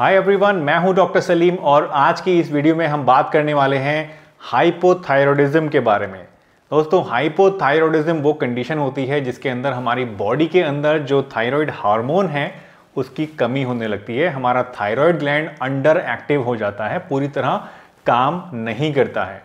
hi everyone मैं हूं doctor Salim और आज की इस वीडियो में हम बात करने वाले हैं हाइपोथायरॉयडिज्म के बारे में दोस्तों हाइपोथायरॉयडिज्म वो कंडीशन होती है जिसके अंदर हमारी बॉडी के अंदर जो थायराइड हार्मोन है उसकी कमी होने लगती है हमारा थायराइड ग्लैंड अंडर एक्टिव हो जाता है पूरी तरह काम नहीं करता है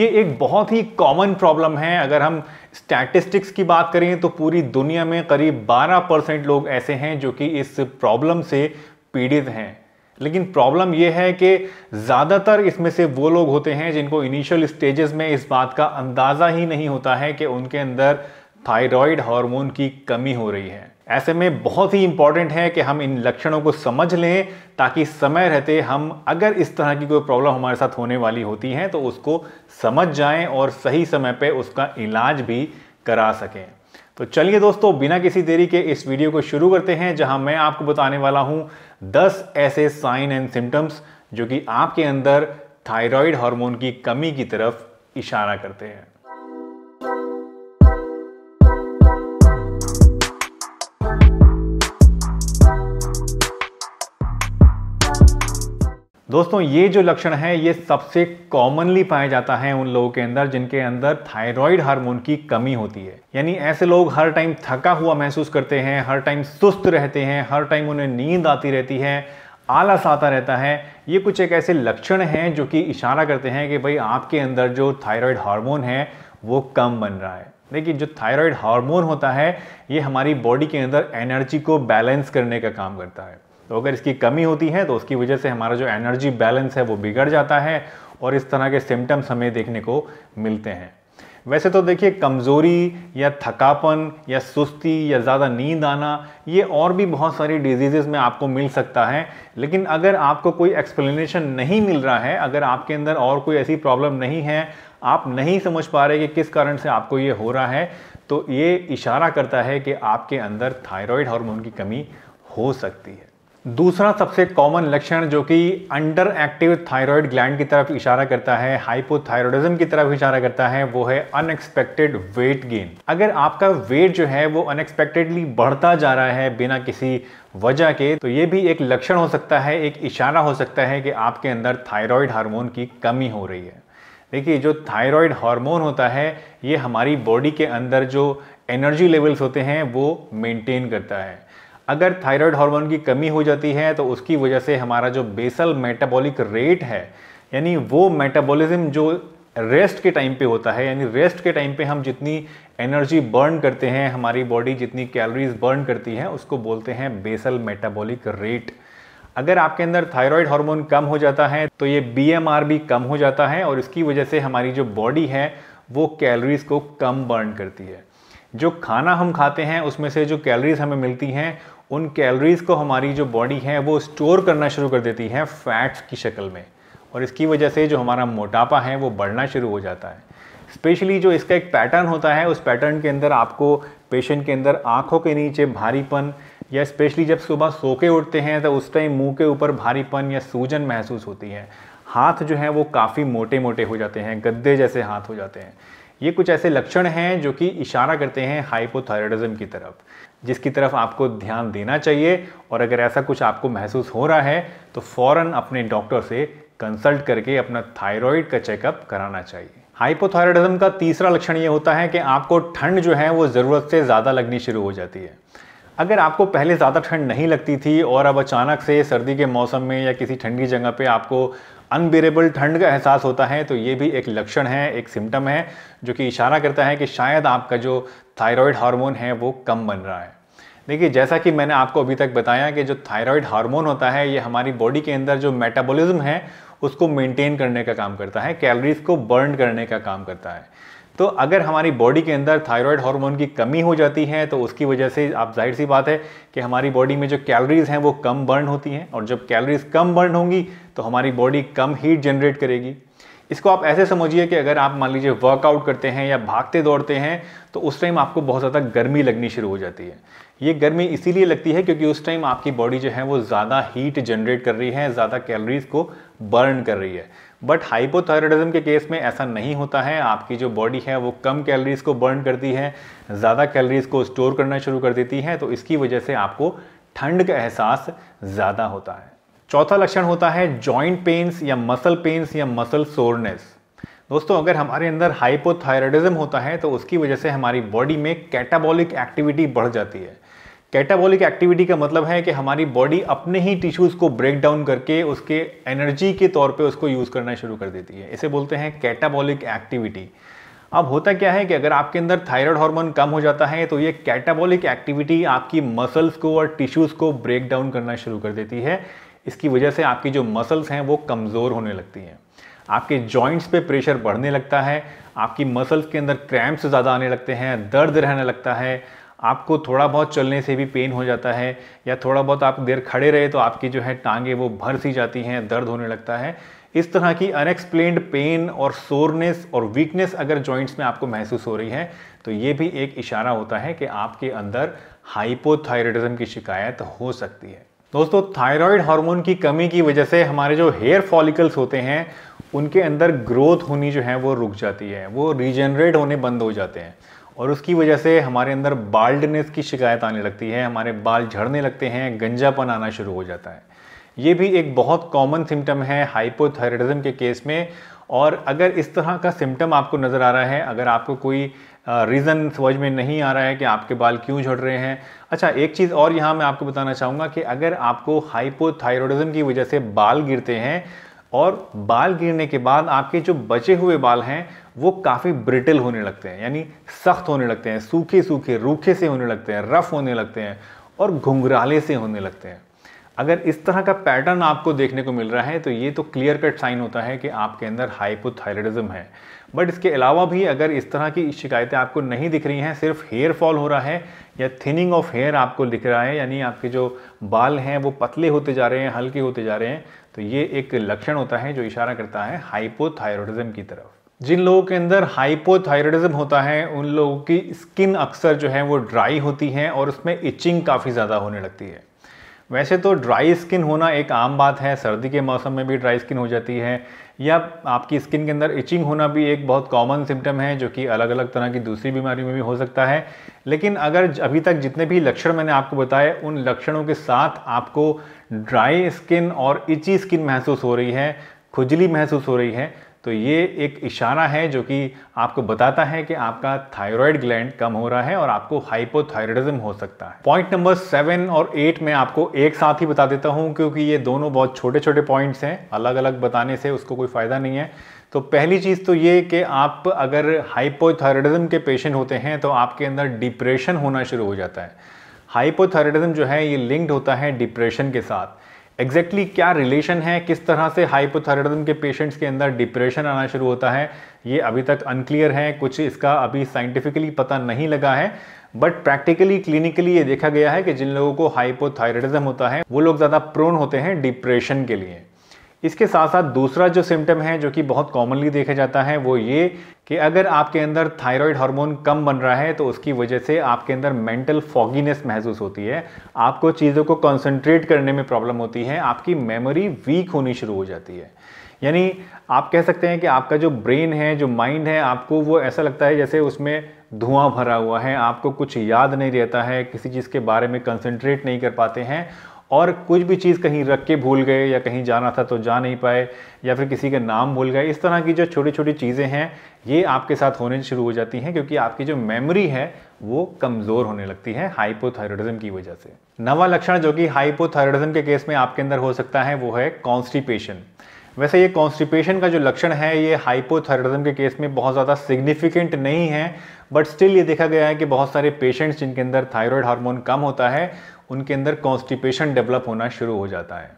ये एक बहुत ही कॉमन प्रॉब्लम है अगर हम स्टैटिस्टिक्स की बात करें तो पूरी दुनिया में करीब 12 परसेंट लोग ऐसे हैं जो कि इस प्रॉब्लम से पीड़ित हैं लेकिन प्रॉब्लम यह है कि ज़्यादातर इसमें से वो लोग होते हैं जिनको इनिशियल स्टेजेस में इस बात का अंदाज़ा ही नहीं होता है कि उनके अंदर थायराइड हार्मोन की कमी हो रही है ऐसे में बहुत ही इंपॉर्टेंट है कि हम इन लक्षणों को समझ लें ताकि समय रहते हम अगर इस तरह की कोई प्रॉब्लम हमारे साथ होने वाली होती है तो उसको समझ जाएं और सही समय पे उसका इलाज भी करा सकें तो चलिए दोस्तों बिना किसी देरी के इस वीडियो को शुरू करते हैं जहां मैं आपको बताने वाला हूं 10 ऐसे साइन एंड सिम्टम्स जो कि आपके अंदर थायराइड हार्मोन की कमी की तरफ इशारा करते हैं दोस्तों ये जो लक्षण है ये सबसे कॉमनली पाया जाता है उन लोगों के अंदर जिनके अंदर थायराइड हार्मोन की कमी होती है यानी ऐसे लोग हर टाइम थका हुआ महसूस करते हैं हर टाइम सुस्त रहते हैं हर टाइम उन्हें नींद आती रहती है आलस आता रहता है ये कुछ एक ऐसे लक्षण हैं जो कि इशारा करते हैं कि भाई आपके अंदर जो थायराइड हार्मोन है वो कम बन रहा है देखिए जो थायराइड हार्मोन होता है ये हमारी बॉडी के अंदर एनर्जी को बैलेंस करने का काम करता है तो अगर इसकी कमी होती है तो उसकी वजह से हमारा जो एनर्जी बैलेंस है वो बिगड़ जाता है और इस तरह के सिम्टम्स हमें देखने को मिलते हैं वैसे तो देखिए कमज़ोरी या थकापन या सुस्ती या ज़्यादा नींद आना ये और भी बहुत सारी डिजीज़ में आपको मिल सकता है लेकिन अगर आपको कोई एक्सप्लेनेशन नहीं मिल रहा है अगर आपके अंदर और कोई ऐसी प्रॉब्लम नहीं है आप नहीं समझ पा रहे कि किस कारण से आपको ये हो रहा है तो ये इशारा करता है कि आपके अंदर थायराइड हार्मोन की कमी हो सकती है दूसरा सबसे कॉमन लक्षण जो कि अंडर एक्टिव थायराइड ग्लैंड की तरफ इशारा करता है हाइपोथायरॉयडिज्म की तरफ इशारा करता है वो है अनएक्सपेक्टेड वेट गेन अगर आपका वेट जो है वो अनएक्सपेक्टेडली बढ़ता जा रहा है बिना किसी वजह के तो ये भी एक लक्षण हो सकता है एक इशारा हो सकता है कि आपके अंदर थायरॉयड हार्मोन की कमी हो रही है देखिए जो थायरॉयड हार्मोन होता है ये हमारी बॉडी के अंदर जो एनर्जी लेवल्स होते हैं वो मेंटेन करता है अगर थायराइड हार्मोन की कमी हो जाती है तो उसकी वजह से हमारा जो बेसल मेटाबॉलिक रेट है यानी वो मेटाबॉलिज्म जो रेस्ट के टाइम पे होता है यानी रेस्ट के टाइम पे हम जितनी एनर्जी बर्न करते हैं हमारी बॉडी जितनी कैलोरीज बर्न करती है उसको बोलते हैं बेसल मेटाबॉलिक रेट अगर आपके अंदर थायराइड हार्मोन कम हो जाता है तो ये बी भी कम हो जाता है और इसकी वजह से हमारी जो बॉडी है वो कैलोरीज को कम बर्न करती है जो खाना हम खाते हैं उसमें से जो कैलोरीज हमें मिलती हैं उन कैलोरीज को हमारी जो बॉडी है वो स्टोर करना शुरू कर देती है फैट्स की शक्ल में और इसकी वजह से जो हमारा मोटापा है वो बढ़ना शुरू हो जाता है स्पेशली जो इसका एक पैटर्न होता है उस पैटर्न के अंदर आपको पेशेंट के अंदर आँखों के नीचे भारीपन या स्पेशली जब सुबह सो के उठते हैं तो उस टाइम मुंह के ऊपर भारीपन या सूजन महसूस होती है हाथ जो है वो काफ़ी मोटे मोटे हो जाते हैं गद्दे जैसे हाथ हो जाते हैं ये कुछ ऐसे लक्षण हैं जो कि इशारा करते हैं हाइपोथायरॉयडिज्म की तरफ जिसकी तरफ आपको ध्यान देना चाहिए और अगर ऐसा कुछ आपको महसूस हो रहा है तो फ़ौर अपने डॉक्टर से कंसल्ट करके अपना थायराइड का चेकअप कराना चाहिए हाइपोथायरॉयडिज्म का तीसरा लक्षण ये होता है कि आपको ठंड जो है वो ज़रूरत से ज़्यादा लगनी शुरू हो जाती है अगर आपको पहले ज़्यादा ठंड नहीं लगती थी और अब अचानक से सर्दी के मौसम में या किसी ठंडी जगह पे आपको अनबेरेबल ठंड का एहसास होता है तो ये भी एक लक्षण है एक सिम्टम है जो कि इशारा करता है कि शायद आपका जो थायराइड हार्मोन है वो कम बन रहा है देखिए जैसा कि मैंने आपको अभी तक बताया कि जो थायराइड हार्मोन होता है ये हमारी बॉडी के अंदर जो मेटाबॉलिज्म है उसको मेंटेन करने का काम करता है कैलोरीज को बर्न करने का काम करता है तो अगर हमारी बॉडी के अंदर थायराइड हार्मोन की कमी हो जाती है तो उसकी वजह से आप जाहिर सी बात है कि हमारी बॉडी में जो कैलोरीज हैं वो कम बर्न होती हैं और जब कैलोरीज कम बर्न होंगी तो हमारी बॉडी कम हीट जनरेट करेगी इसको आप ऐसे समझिए कि अगर आप मान लीजिए वर्कआउट करते हैं या भागते दौड़ते हैं तो उस टाइम आपको बहुत ज़्यादा गर्मी लगनी शुरू हो जाती है ये गर्मी इसीलिए लगती है क्योंकि उस टाइम आपकी बॉडी जो है वो ज़्यादा हीट जनरेट कर रही है ज़्यादा कैलोरीज को बर्न कर रही है बट हाइपोथायरॉयडिज्म के केस में ऐसा नहीं होता है आपकी जो बॉडी है वो कम कैलोरीज को बर्न करती है ज़्यादा कैलोरीज को स्टोर करना शुरू कर देती है तो इसकी वजह से आपको ठंड का एहसास ज़्यादा होता है चौथा लक्षण होता है जॉइंट पेन्स या मसल पेन्स या मसल सोरनेस दोस्तों अगर हमारे अंदर हाइपोथायरॉयडिज्म होता है तो उसकी वजह से हमारी बॉडी में कैटाबॉलिक एक्टिविटी बढ़ जाती है कैटाबॉलिक एक्टिविटी का मतलब है कि हमारी बॉडी अपने ही टिश्यूज़ को ब्रेक डाउन करके उसके एनर्जी के तौर पे उसको यूज़ करना शुरू कर देती है इसे बोलते हैं कैटाबॉलिक एक्टिविटी अब होता क्या है कि अगर आपके अंदर थायराइड हार्मोन कम हो जाता है तो ये कैटाबॉलिक एक्टिविटी आपकी मसल्स को और टिश्यूज़ को ब्रेक डाउन करना शुरू कर देती है इसकी वजह से आपकी जो मसल्स हैं वो कमज़ोर होने लगती हैं आपके जॉइंट्स पे प्रेशर बढ़ने लगता है आपकी मसल्स के अंदर क्रैम्प्स ज़्यादा आने लगते हैं दर्द रहने लगता है आपको थोड़ा बहुत चलने से भी पेन हो जाता है या थोड़ा बहुत आप देर खड़े रहे तो आपकी जो है टांगे वो भर सी जाती हैं दर्द होने लगता है इस तरह की अनएक्सप्लेन्ड पेन और सोरनेस और वीकनेस अगर जॉइंट्स में आपको महसूस हो रही है तो ये भी एक इशारा होता है कि आपके अंदर हाइपोथायरॉयडिज्म की शिकायत हो सकती है दोस्तों थायराइड हार्मोन की कमी की वजह से हमारे जो हेयर फॉलिकल्स होते हैं उनके अंदर ग्रोथ होनी जो है वो रुक जाती है वो रिजेनरेट होने बंद हो जाते हैं और उसकी वजह से हमारे अंदर बाल्डनेस की शिकायत आने लगती है हमारे बाल झड़ने लगते हैं गंजापन आना शुरू हो जाता है ये भी एक बहुत कॉमन सिम्टम है हाइपोथायरॉयडिज्म के केस में और अगर इस तरह का सिम्टम आपको नज़र आ रहा है अगर आपको कोई रीज़न समझ में नहीं आ रहा है कि आपके बाल क्यों झड़ रहे हैं अच्छा एक चीज़ और यहाँ मैं आपको बताना चाहूँगा कि अगर आपको हाइपोथायरॉयडिज्म की वजह से बाल गिरते हैं और बाल गिरने के बाद आपके जो बचे हुए बाल हैं वो काफ़ी ब्रिटल होने लगते हैं यानी सख्त होने लगते हैं सूखे सूखे रूखे से होने लगते हैं रफ़ होने लगते हैं और घुंघराले से होने लगते हैं अगर इस तरह का पैटर्न आपको देखने को मिल रहा है तो ये तो क्लियर कट साइन होता है कि आपके अंदर हाइपोथायरॉयडिज्म है बट इसके अलावा भी अगर इस तरह की शिकायतें आपको नहीं दिख रही हैं सिर्फ हेयर फॉल हो रहा है या थिनिंग ऑफ हेयर आपको दिख रहा है यानी आपके जो बाल हैं वो पतले होते जा रहे हैं हल्के होते जा रहे हैं तो ये एक लक्षण होता है जो इशारा करता है हाइपोथायरॉयडिज्म की तरफ जिन लोगों के अंदर हाइपोथायरॉयडिज्म होता है उन लोगों की स्किन अक्सर जो है वो ड्राई होती है और उसमें इचिंग काफ़ी ज़्यादा होने लगती है वैसे तो ड्राई स्किन होना एक आम बात है सर्दी के मौसम में भी ड्राई स्किन हो जाती है या आपकी स्किन के अंदर इचिंग होना भी एक बहुत कॉमन सिम्टम है जो कि अलग अलग तरह की दूसरी बीमारी में भी हो सकता है लेकिन अगर अभी तक जितने भी लक्षण मैंने आपको बताए उन लक्षणों के साथ आपको ड्राई स्किन और इची स्किन महसूस हो रही है खुजली महसूस हो रही है तो ये एक इशारा है जो कि आपको बताता है कि आपका थायराइड ग्लैंड कम हो रहा है और आपको हाइपोथायरॉयडिज्म हो सकता है पॉइंट नंबर सेवन और एट में आपको एक साथ ही बता देता हूँ क्योंकि ये दोनों बहुत छोटे छोटे पॉइंट्स हैं अलग अलग बताने से उसको कोई फ़ायदा नहीं है तो पहली चीज़ तो ये कि आप अगर हाइपोथायरॉयडिज्म के पेशेंट होते हैं तो आपके अंदर डिप्रेशन होना शुरू हो जाता है हाइपोथायरॉयडिज्म जो है ये लिंक्ड होता है डिप्रेशन के साथ एग्जैक्टली exactly क्या रिलेशन है किस तरह से हाइपोथायरॉयडिज्म के पेशेंट्स के अंदर डिप्रेशन आना शुरू होता है ये अभी तक अनक्लियर है कुछ इसका अभी साइंटिफिकली पता नहीं लगा है बट प्रैक्टिकली क्लिनिकली ये देखा गया है कि जिन लोगों को हाइपोथायरॉयडिज्म होता है वो लोग ज़्यादा प्रोन होते हैं डिप्रेशन के लिए इसके साथ साथ दूसरा जो सिम्टम है जो कि बहुत कॉमनली देखा जाता है वो ये कि अगर आपके अंदर थायराइड हार्मोन कम बन रहा है तो उसकी वजह से आपके अंदर मेंटल फॉगीनेस महसूस होती है आपको चीज़ों को कंसंट्रेट करने में प्रॉब्लम होती है आपकी मेमोरी वीक होनी शुरू हो जाती है यानी आप कह सकते हैं कि आपका जो ब्रेन है जो माइंड है आपको वो ऐसा लगता है जैसे उसमें धुआं भरा हुआ है आपको कुछ याद नहीं रहता है किसी चीज़ के बारे में कंसंट्रेट नहीं कर पाते हैं और कुछ भी चीज़ कहीं रख के भूल गए या कहीं जाना था तो जा नहीं पाए या फिर किसी के नाम भूल गए इस तरह की जो छोटी छोटी चीज़ें हैं ये आपके साथ होने शुरू हो जाती हैं क्योंकि आपकी जो मेमोरी है वो कमज़ोर होने लगती है हाइपोथायरॉयडिज्म की वजह से नवा लक्षण जो कि हाइपोथायरॉयडिज्म के केस में आपके अंदर हो सकता है वो है कॉन्स्टिपेशन वैसे ये कॉन्स्टिपेशन का जो लक्षण है ये हाइपोथायरॉयडिज्म के केस में बहुत ज़्यादा सिग्निफिकेंट नहीं है बट स्टिल ये देखा गया है कि बहुत सारे पेशेंट्स जिनके अंदर थायराइड हार्मोन कम होता है उनके अंदर कॉन्स्टिपेशन डेवलप होना शुरू हो जाता है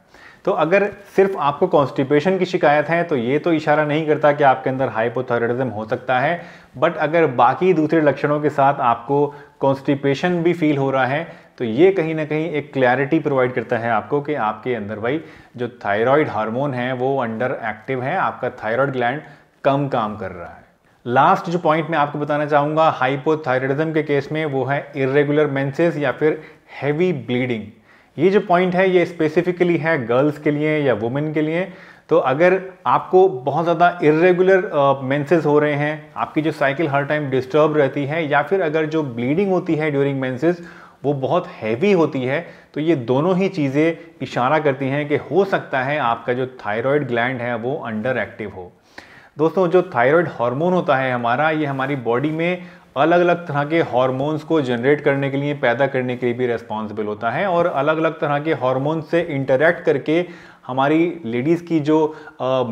तो अगर सिर्फ आपको कॉन्स्टिपेशन की शिकायत है तो ये तो इशारा नहीं करता कि आपके अंदर हाइपोथायरॉयडिज्म हो सकता है बट अगर बाकी दूसरे लक्षणों के साथ आपको कॉन्स्टिपेशन भी फील हो रहा है तो ये कहीं ना कहीं एक क्लैरिटी प्रोवाइड करता है आपको कि आपके अंदर भाई जो थायराइड हार्मोन है वो अंडर एक्टिव है आपका थायराइड ग्लैंड कम काम कर रहा है लास्ट जो पॉइंट मैं आपको बताना चाहूँगा हाइपोथायरॉयडिज्म के केस में वो है इरेगुलर मेंसेस या फिर हैवी ब्लीडिंग ये जो पॉइंट है ये स्पेसिफिकली है गर्ल्स के लिए या वुमेन के लिए तो अगर आपको बहुत ज़्यादा इरेगुलर मेंसेस uh, हो रहे हैं आपकी जो साइकिल हर टाइम डिस्टर्ब रहती है या फिर अगर जो ब्लीडिंग होती है ड्यूरिंग मेंसेस वो बहुत हैवी होती है तो ये दोनों ही चीज़ें इशारा करती हैं कि हो सकता है आपका जो थायराइड ग्लैंड है वो अंडर एक्टिव हो दोस्तों जो थायराइड हार्मोन होता है हमारा ये हमारी बॉडी में अलग अलग तरह के हार्मोन्स को जनरेट करने के लिए पैदा करने के लिए भी रेस्पॉन्सिबल होता है और अलग अलग तरह के हार्मोन्स से इंटरेक्ट करके हमारी लेडीज़ की जो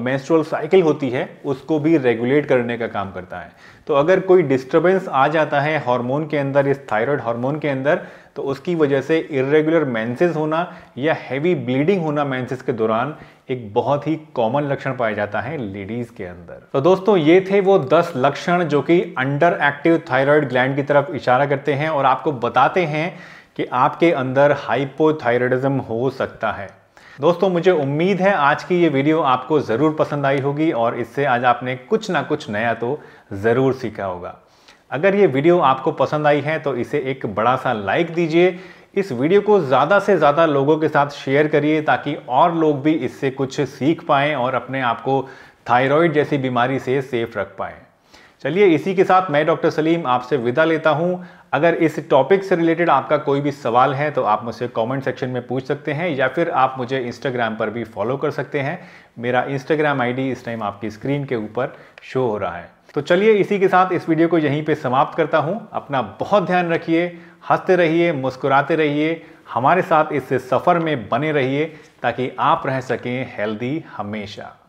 मेंस्ट्रुअल साइकिल होती है उसको भी रेगुलेट करने का काम करता है तो अगर कोई डिस्टरबेंस आ जाता है हार्मोन के अंदर इस थायराइड हार्मोन के अंदर तो उसकी वजह से इरेगुलर मैंसेज होना या हैवी ब्लीडिंग होना मैंसेज के दौरान एक बहुत ही कॉमन लक्षण पाया जाता है लेडीज के अंदर तो दोस्तों ये थे वो 10 लक्षण जो कि अंडर एक्टिव थायराइड ग्लैंड की तरफ इशारा करते हैं और आपको बताते हैं कि आपके अंदर हाइपोथायरॉयडिज्म हो सकता है दोस्तों मुझे उम्मीद है आज की ये वीडियो आपको ज़रूर पसंद आई होगी और इससे आज आपने कुछ ना कुछ नया तो ज़रूर सीखा होगा अगर ये वीडियो आपको पसंद आई है तो इसे एक बड़ा सा लाइक दीजिए इस वीडियो को ज़्यादा से ज़्यादा लोगों के साथ शेयर करिए ताकि और लोग भी इससे कुछ सीख पाएँ और अपने आप को थायराइड जैसी बीमारी से सेफ रख पाएँ चलिए इसी के साथ मैं डॉक्टर सलीम आपसे विदा लेता हूँ अगर इस टॉपिक से रिलेटेड आपका कोई भी सवाल है तो आप मुझसे कमेंट सेक्शन में पूछ सकते हैं या फिर आप मुझे इंस्टाग्राम पर भी फॉलो कर सकते हैं मेरा इंस्टाग्राम आईडी इस टाइम आपकी स्क्रीन के ऊपर शो हो रहा है तो चलिए इसी के साथ इस वीडियो को यहीं पे समाप्त करता हूँ अपना बहुत ध्यान रखिए हंसते रहिए मुस्कुराते रहिए हमारे साथ इस सफ़र में बने रहिए ताकि आप रह सकें हेल्दी हमेशा